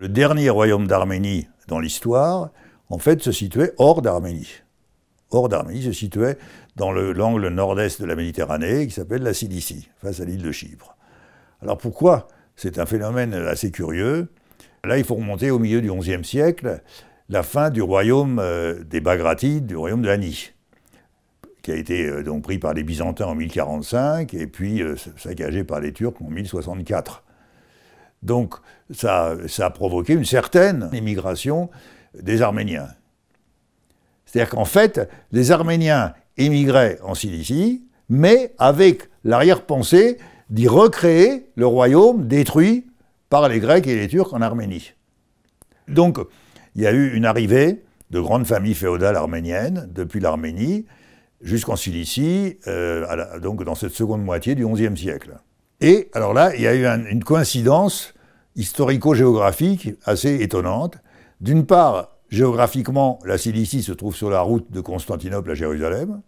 Le dernier royaume d'Arménie dans l'histoire, en fait, se situait hors d'Arménie. Hors d'Arménie se situait dans l'angle nord-est de la Méditerranée, qui s'appelle la Cilicie, face à l'île de Chypre. Alors pourquoi C'est un phénomène assez curieux. Là, il faut remonter au milieu du XIe siècle, la fin du royaume euh, des Bagratides, du royaume de l'Anie, qui a été euh, donc pris par les Byzantins en 1045 et puis euh, saccagé par les Turcs en 1064. Donc ça, a provoqué une certaine émigration des Arméniens. C'est-à-dire qu'en fait, les Arméniens émigraient en Cilicie, mais avec l'arrière-pensée d'y recréer le royaume détruit par les Grecs et les Turcs en Arménie. Donc, il y a eu une arrivée de grandes familles féodales arméniennes depuis l'Arménie jusqu'en Cilicie, euh, donc dans cette seconde moitié du XIe siècle. Et alors là, il y a eu une coïncidence historico-géographique assez étonnante. D'une part, géographiquement, la Cilicie se trouve sur la route de Constantinople à Jérusalem.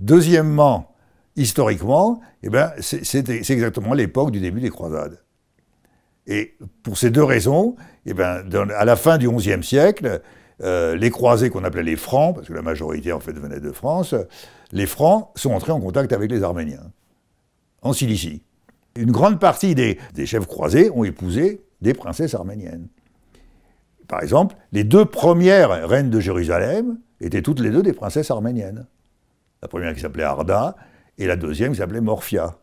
Deuxièmement, historiquement, eh ben, c'est exactement l'époque du début des croisades. Et pour ces deux raisons, eh ben, à la fin du XIe siècle, euh, les croisés qu'on appelait les Francs, parce que la majorité en fait venait de France, les Francs sont entrés en contact avec les Arméniens en Cilicie. Une grande partie des, chefs croisés ont épousé des princesses arméniennes. Par exemple, les deux premières reines de Jérusalem étaient toutes les deux des princesses arméniennes. La première qui s'appelait Arda et la deuxième qui s'appelait Morphia.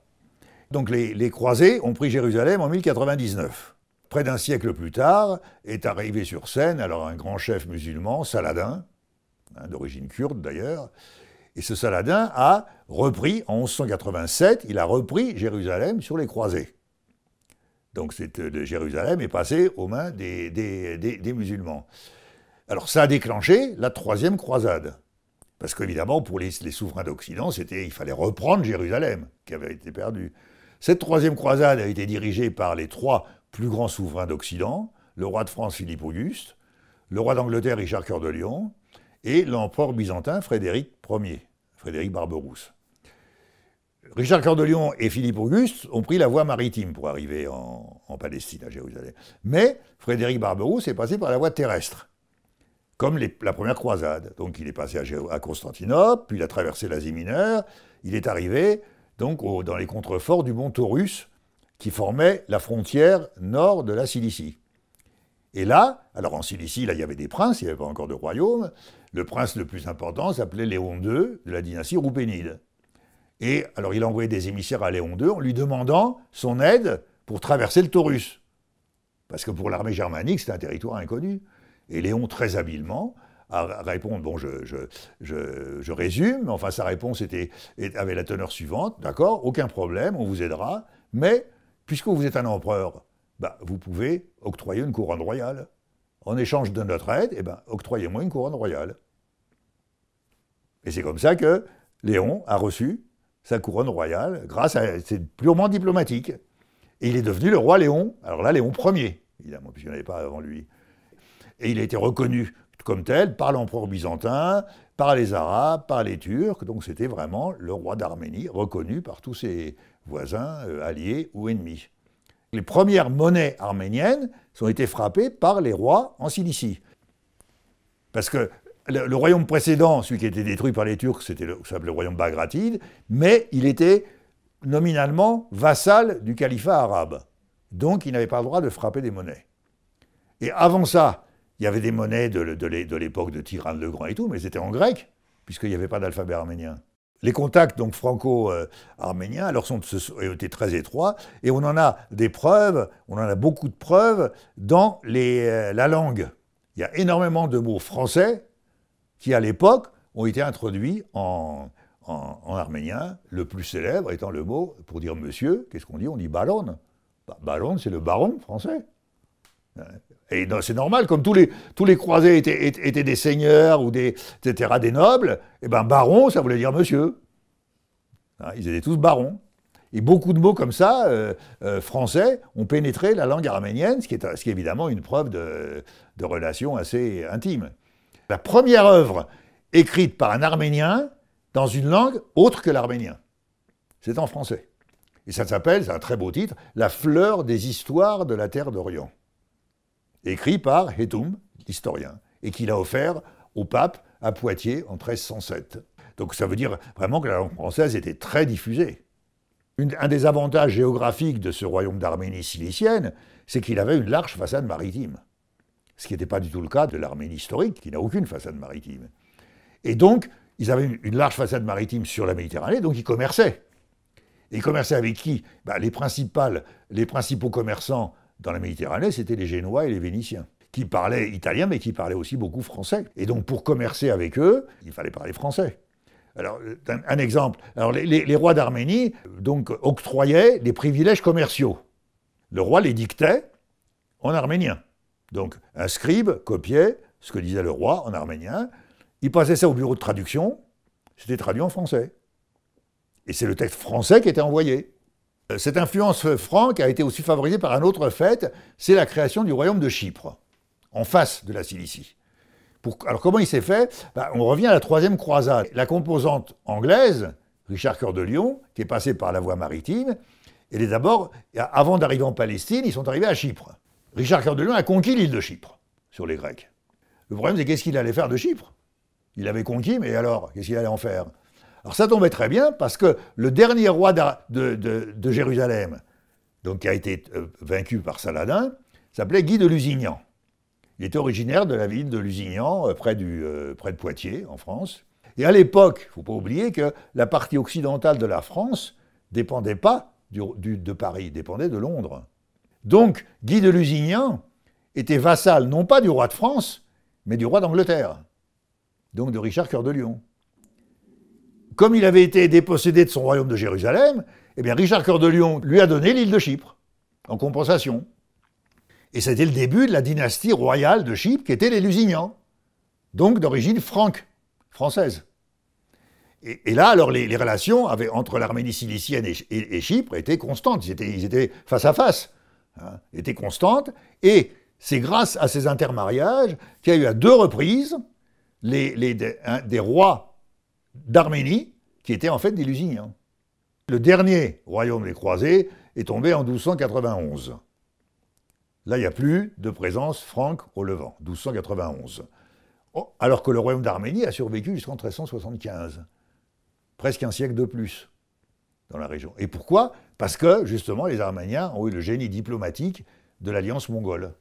Donc les, croisés ont pris Jérusalem en 1099. Près d'un siècle plus tard, est arrivé sur scène alors un grand chef musulman, Saladin, hein, d'origine kurde d'ailleurs, et ce Saladin a repris, en 1187, il a repris Jérusalem sur les croisés. Donc euh, de Jérusalem est passée aux mains des, musulmans. Alors ça a déclenché la troisième croisade. Parce qu'évidemment, pour les, souverains d'Occident, c'était il fallait reprendre Jérusalem, qui avait été perdue. Cette troisième croisade a été dirigée par les trois plus grands souverains d'Occident, le roi de France Philippe Auguste, le roi d'Angleterre Richard Cœur de Lion et l'empereur byzantin Frédéric Ier, Frédéric Barberousse. Richard Cordelion et Philippe Auguste ont pris la voie maritime pour arriver en, Palestine, à Jérusalem. Mais Frédéric Barberousse est passé par la voie terrestre, comme la première croisade. Donc il est passé à, Constantinople, puis il a traversé l'Asie mineure, il est arrivé donc dans les contreforts du mont Taurus, qui formait la frontière nord de la Cilicie. Et là, alors en Cilicie, là, il y avait des princes, il n'y avait pas encore de royaume. Le prince le plus important s'appelait Léon II de la dynastie Roupénide. Et alors il a des émissaires à Léon II en lui demandant son aide pour traverser le Taurus. Parce que pour l'armée germanique, c'était un territoire inconnu. Et Léon, très habilement, a répondu, bon, je, je résume, enfin sa réponse était, avait la teneur suivante, d'accord, aucun problème, on vous aidera, mais puisque vous êtes un empereur, bah, vous pouvez octroyer une couronne royale. En échange de notre aide, eh ben, octroyez-moi une couronne royale. Et c'est comme ça que Léon a reçu sa couronne royale grâce à. C'est purement diplomatique. Et il est devenu le roi Léon. Alors là, Léon Ier, évidemment, puisqu'il n'y en avait pas avant lui. Et il a été reconnu comme tel par l'empereur byzantin, par les Arabes, par les Turcs. Donc c'était vraiment le roi d'Arménie, reconnu par tous ses voisins, euh, alliés ou ennemis. Les premières monnaies arméniennes ont été frappées par les rois en Cilicie. Parce que le, royaume précédent, celui qui était détruit par les Turcs, c'était le, le royaume bagratide, mais il était nominalement vassal du califat arabe. Donc il n'avait pas le droit de frapper des monnaies. Et avant ça, il y avait des monnaies de, l'époque de Tyranne le Grand et tout, mais c'était en grec, puisqu'il n'y avait pas d'alphabet arménien. Les contacts donc franco-arméniens alors sont, été très étroits et on en a des preuves, on en a beaucoup de preuves dans les, euh, la langue. Il y a énormément de mots français qui à l'époque ont été introduits en, arménien, le plus célèbre étant le mot pour dire monsieur, qu'est-ce qu'on dit On dit ballon ».« Baron, bah, c'est le baron français. Et c'est normal, comme tous les, croisés étaient, des seigneurs ou des, des nobles, eh ben baron, ça voulait dire monsieur. Hein, ils étaient tous barons. Et beaucoup de mots comme ça, euh, euh, français, ont pénétré la langue arménienne, ce qui est, évidemment une preuve de, de relation assez intime. La première œuvre écrite par un arménien dans une langue autre que l'arménien, c'est en français. Et ça s'appelle, c'est un très beau titre, La fleur des histoires de la terre d'Orient écrit par Hetoum, l'historien, et qu'il a offert au pape à Poitiers en 1307. Donc ça veut dire vraiment que la langue française était très diffusée. un des avantages géographiques de ce royaume d'Arménie cilicienne, c'est qu'il avait une large façade maritime, ce qui n'était pas du tout le cas de l'Arménie historique, qui n'a aucune façade maritime. Et donc, ils avaient une, large façade maritime sur la Méditerranée, donc ils commerçaient. Et ils commerçaient avec qui bah, les, les, principaux commerçants dans la Méditerranée, c'était les Génois et les Vénitiens, qui parlaient italien, mais qui parlaient aussi beaucoup français. Et donc, pour commercer avec eux, il fallait parler français. Alors, un, exemple. Alors, les, rois d'Arménie, donc, octroyaient des privilèges commerciaux. Le roi les dictait en arménien. Donc, un scribe copiait ce que disait le roi en arménien. Il passait ça au bureau de traduction. C'était traduit en français. Et c'est le texte français qui était envoyé. Euh, cette influence franque a été aussi favorisée par un autre fait, c'est la création du royaume de Chypre, en face de la Cilicie. alors comment il s'est fait bah, On revient à la troisième croisade. La composante anglaise, Richard Cœur de Lion, qui est passé par la voie maritime, et les d'abord, avant d'arriver en Palestine, ils sont arrivés à Chypre. Richard Cœur de Lion a conquis l'île de Chypre sur les Grecs. Le problème, c'est qu'est-ce qu'il allait faire de Chypre Il l'avait conquis, mais alors, qu'est-ce qu'il allait en faire alors ça tombait très bien parce que le dernier roi de, Jérusalem, donc qui a été euh, vaincu par Saladin, s'appelait Guy de Lusignan. Il était originaire de la ville de Lusignan, euh, euh, près, de Poitiers, en France. Et à l'époque, il ne faut pas oublier que la partie occidentale de la France dépendait pas de Paris, dépendait de Londres. Donc Guy de Lusignan était vassal non pas du roi de France, mais du roi d'Angleterre, donc de Richard Cœur de Lion comme il avait été dépossédé de son royaume de Jérusalem, eh bien Richard Cœur de Lion lui a donné l'île de Chypre en compensation. Et c'était le début de la dynastie royale de Chypre qui était les Lusignans, donc d'origine franque, française. Et, là, alors, les, relations avaient, entre l'Arménie cilicienne et, Chypre étaient constantes. Ils étaient, face à face. Hein. étaient constantes. Et c'est grâce à ces intermariages qu'il y a eu à deux reprises des rois d'Arménie, qui étaient en fait des Lusignans. Le dernier royaume des croisés est tombé en 1291. Là, il n'y a plus de présence franque au Levant, 1291. alors que le royaume d'Arménie a survécu jusqu'en 1375, presque un siècle de plus dans la région. Et pourquoi Parce que, justement, les Arméniens ont eu le génie diplomatique de l'alliance mongole,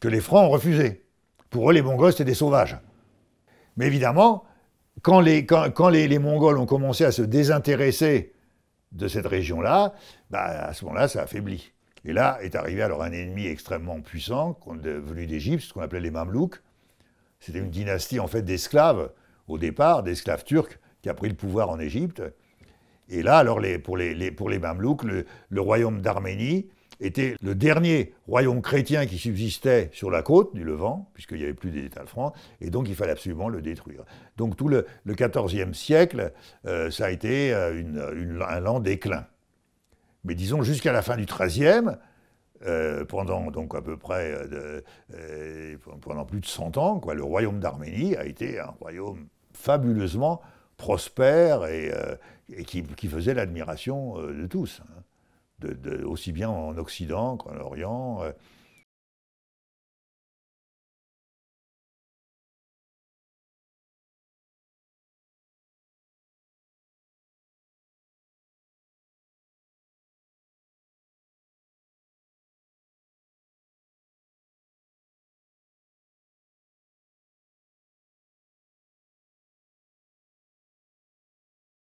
que les Francs ont refusé. Pour eux, les Mongols, c'était des sauvages. Mais évidemment, quand, les, Mongols ont commencé à se désintéresser de cette région-là, bah, à ce moment-là, ça affaiblit. Et là est arrivé alors un ennemi extrêmement puissant, venu d'Égypte, ce qu'on appelait les Mamelouks. C'était une dynastie en fait d'esclaves, au départ, d'esclaves turcs, qui a pris le pouvoir en Égypte. Et là, alors, pour, les, Mamelouks, le royaume d'Arménie était le dernier royaume chrétien qui subsistait sur la côte du Levant, puisqu'il n'y avait plus d'État de et donc il fallait absolument le détruire. Donc tout le XIVe siècle, euh, ça a été euh, un lent déclin. Mais disons jusqu'à la fin du XIIIe, euh, pendant donc à peu près pendant plus de 100 ans, quoi, le royaume d'Arménie a été un royaume fabuleusement prospère et, qui, faisait l'admiration de tous. Hein aussi bien en Occident qu'en Orient. Euh,